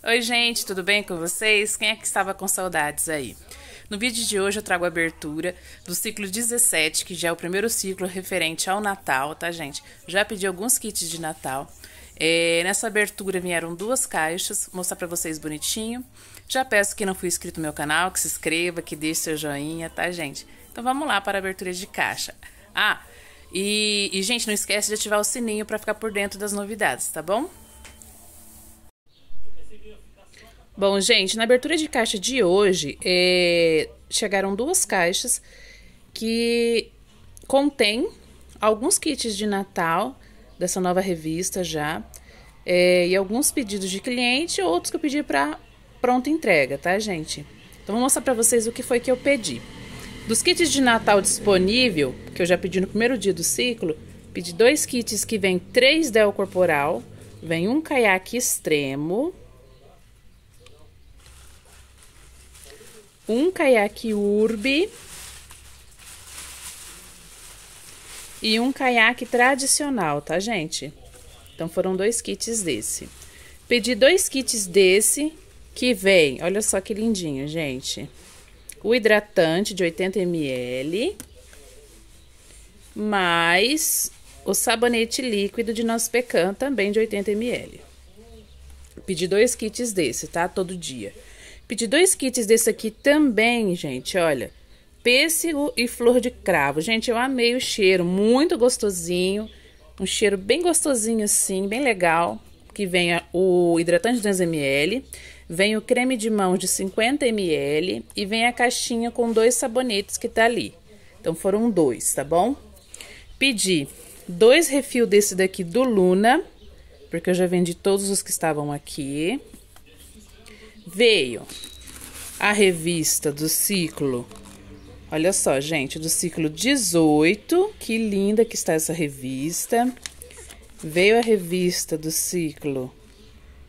Oi, gente, tudo bem com vocês? Quem é que estava com saudades aí? No vídeo de hoje eu trago a abertura do ciclo 17, que já é o primeiro ciclo referente ao Natal, tá, gente? Já pedi alguns kits de Natal. É, nessa abertura vieram duas caixas, vou mostrar para vocês bonitinho. Já peço que não foi inscrito no meu canal, que se inscreva, que deixe seu joinha, tá, gente? Então vamos lá para a abertura de caixa. Ah, e, e gente, não esquece de ativar o sininho para ficar por dentro das novidades, tá bom? Bom, gente, na abertura de caixa de hoje, é, chegaram duas caixas que contém alguns kits de Natal dessa nova revista já. É, e alguns pedidos de cliente, outros que eu pedi para pronta entrega, tá, gente? Então vou mostrar para vocês o que foi que eu pedi. Dos kits de Natal disponível, que eu já pedi no primeiro dia do ciclo, pedi dois kits que vem três Del Corporal, vem um caiaque extremo, um caiaque urbe e um caiaque tradicional, tá, gente? Então foram dois kits desse. Pedi dois kits desse que vem, olha só que lindinho, gente. O hidratante de 80 ml mais o sabonete líquido de pecan também de 80 ml. Pedi dois kits desse, tá? Todo dia. Pedi dois kits desse aqui também, gente, olha. Pêssego e flor de cravo. Gente, eu amei o cheiro, muito gostosinho. Um cheiro bem gostosinho assim, bem legal. Que venha o hidratante de 200ml, vem o creme de mãos de 50ml e vem a caixinha com dois sabonetes que tá ali. Então foram dois, tá bom? Pedi dois refil desse daqui do Luna, porque eu já vendi todos os que estavam aqui veio a revista do ciclo. Olha só, gente, do ciclo 18. Que linda que está essa revista. Veio a revista do ciclo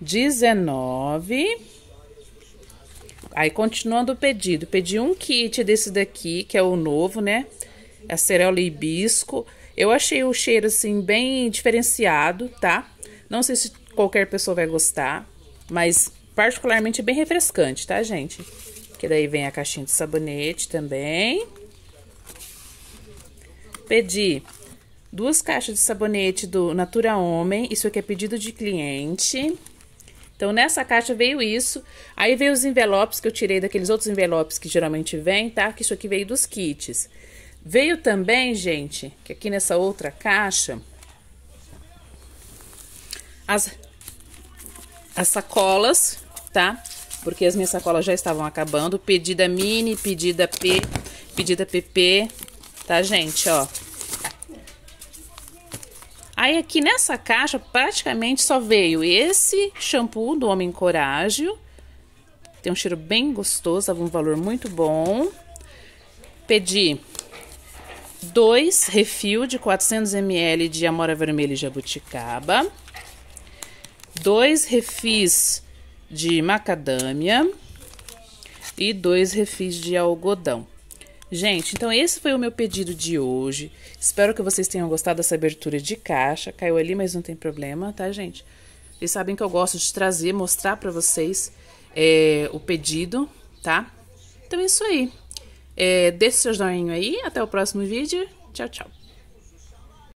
19. Aí, continuando o pedido, pedi um kit desse daqui, que é o novo, né? É a cereola hibisco. Eu achei o cheiro, assim, bem diferenciado, tá? Não sei se qualquer pessoa vai gostar, mas particularmente bem refrescante, tá, gente? Que daí vem a caixinha de sabonete também. Pedi duas caixas de sabonete do Natura Homem. Isso aqui é pedido de cliente. Então, nessa caixa veio isso. Aí veio os envelopes que eu tirei daqueles outros envelopes que geralmente vem, tá? Que isso aqui veio dos kits. Veio também, gente, que aqui nessa outra caixa, as, as sacolas tá? Porque as minhas sacolas já estavam acabando. Pedida mini, pedida P, pedida PP, tá, gente? Ó. Aí aqui nessa caixa praticamente só veio esse shampoo do Homem Coragem. Tem um cheiro bem gostoso, tava um valor muito bom. Pedi dois refil de 400ml de amora vermelha e jabuticaba, dois refis de macadâmia e dois refis de algodão. Gente, então esse foi o meu pedido de hoje. Espero que vocês tenham gostado dessa abertura de caixa. Caiu ali, mas não tem problema, tá, gente? Vocês sabem que eu gosto de trazer, mostrar para vocês é, o pedido, tá? Então é isso aí. É, deixe seu joinha aí. Até o próximo vídeo. Tchau, tchau.